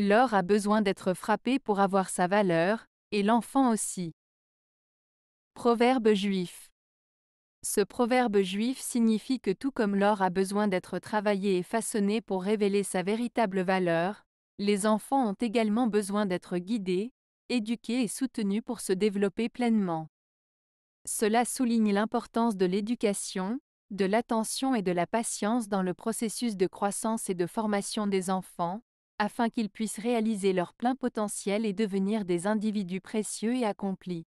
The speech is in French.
L'or a besoin d'être frappé pour avoir sa valeur, et l'enfant aussi. Proverbe juif. Ce proverbe juif signifie que tout comme l'or a besoin d'être travaillé et façonné pour révéler sa véritable valeur, les enfants ont également besoin d'être guidés, éduqués et soutenus pour se développer pleinement. Cela souligne l'importance de l'éducation, de l'attention et de la patience dans le processus de croissance et de formation des enfants, afin qu'ils puissent réaliser leur plein potentiel et devenir des individus précieux et accomplis.